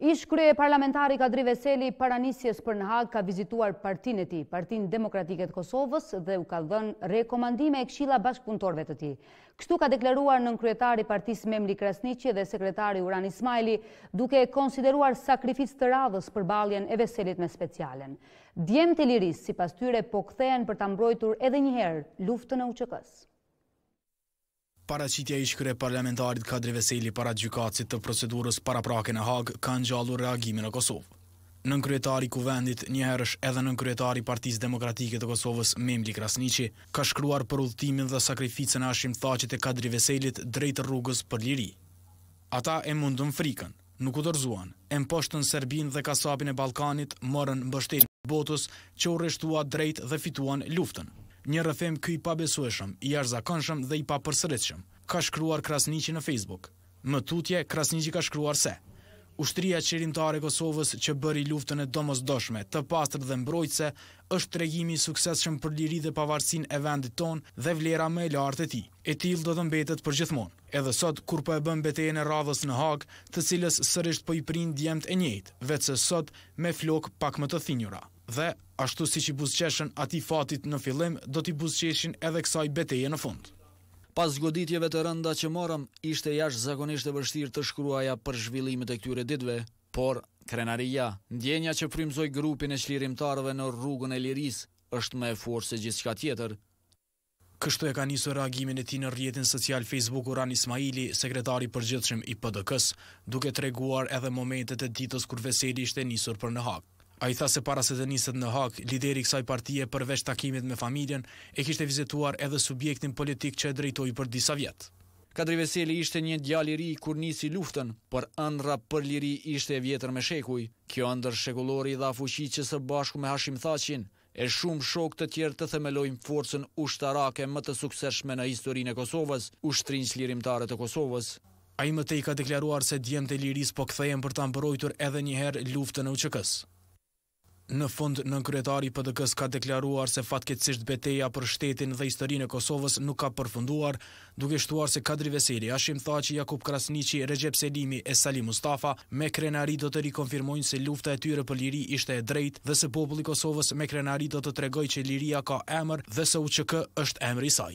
Ish krye parlamentari Kadri Veseli Paranisjes për në hagë ka vizituar partinë e ti, partinë demokratiket Kosovës dhe u ka dhënë rekomandime e kshila bashkëpuntorve të ti. Kështu ka deklaruar nën nënkryetari partisë Memli Krasnici dhe sekretari Uran Ismaili duke konsideruar sakrifit të radhës për baljen e veselit me specialen. Djemë të liris, si pas tyre, po këthejen për të mbrojtur edhe njëherë luftën e uqëkës. Paracitja i shkre parlamentarit Kadri Veseli para gjykatësit të procedurës para prake në Hagë kanë gjallur reagimin në Kosovë. Në kryetari kuvendit, njëherësh edhe nënkryetari kryetari partiz demokratike të Kosovës, Memli Krasnici, ka shkruar për ullëtimin dhe sakrificën e ashim thacit e kadri veselit drejtë rrugës për liri. Ata e mundën frikën, nuk u dërzuan, e mposhtën Serbin dhe Kasapin e Balkanit, mërën mbështetën botës që u reshtua drejt dhe fituan luftën një rëfem këj pabesueshëm, i arzakonshëm dhe i papërsëritëshëm. Ka shkruar Krasniqi në Facebook. Më tutje, Krasnici ka shkruar se... Ushtria are Kosovës që bëri luftën e domës doshme, të pastrë dhe mbrojtëse, është tregimi sukses shumë për liri dhe pavarësin e vendit tonë dhe vlera me e lartë e ti. E tilë do të mbetet për gjithmonë. Edhe sot, kur për po e bëm beteje në radhës në hagë, të cilës sërisht për po i prind djemët e njëjtë, vetëse sot me flokë pak më të thinjura dhe ashtu si që i buzqeshen ati fatit në fillim, do t'i buzqeshin edhe kësaj beteje në fund. Pas goditjeve të rënda që morëm, ishte jash zakonisht e vështirë të shkruaja për zhvillimit e këtyre ditve, por krenaria, ndjenja që frimzoj grupin e qlirimtarve në rrugën e liris, është me e se gjithë tjetër. Kështu e ka njësë reagimin e ti në rjetin social Facebook Uran Ismaili, sekretari përgjithshim i PDK-s, duke treguar edhe momentet e ditës kur veseli ishte njësër për në hakë. A i tha se para se të niset në hak, lideri kësaj partije përveç takimit me familjen e kishte vizituar edhe subjektin politik që e drejtoj për disa vjetë. Kadri Veseli ishte një djali ri kur nisi luftën, por ëndra për liri ishte e vjetër me shekuj. Kjo ëndër shekullori dha fuqi që së bashku me Hashim Thaqin, e shumë shok të tjerë të themelojmë forcën ushtarake më të sukseshme në historinë e Kosovës, ushtrinë që lirimtare të Kosovës. A i më te i ka deklaruar se djemë të liris po këthejem për të mbërojtur edhe njëherë luftën e uqëkës. Në fund, nën kryetari PDK-s ka deklaruar se fatkecisht beteja për shtetin dhe historinë e Kosovës nuk ka përfunduar, duke shtuar se Kadri Veseli, Ashim tha që Jakub Krasnici, Recep Selimi e Salim Mustafa me krenari do të rikonfirmojnë se lufta e tyre për liri ishte e drejt dhe se populli Kosovës me krenari do të tregoj që liria ka emër dhe se kë është emri saj.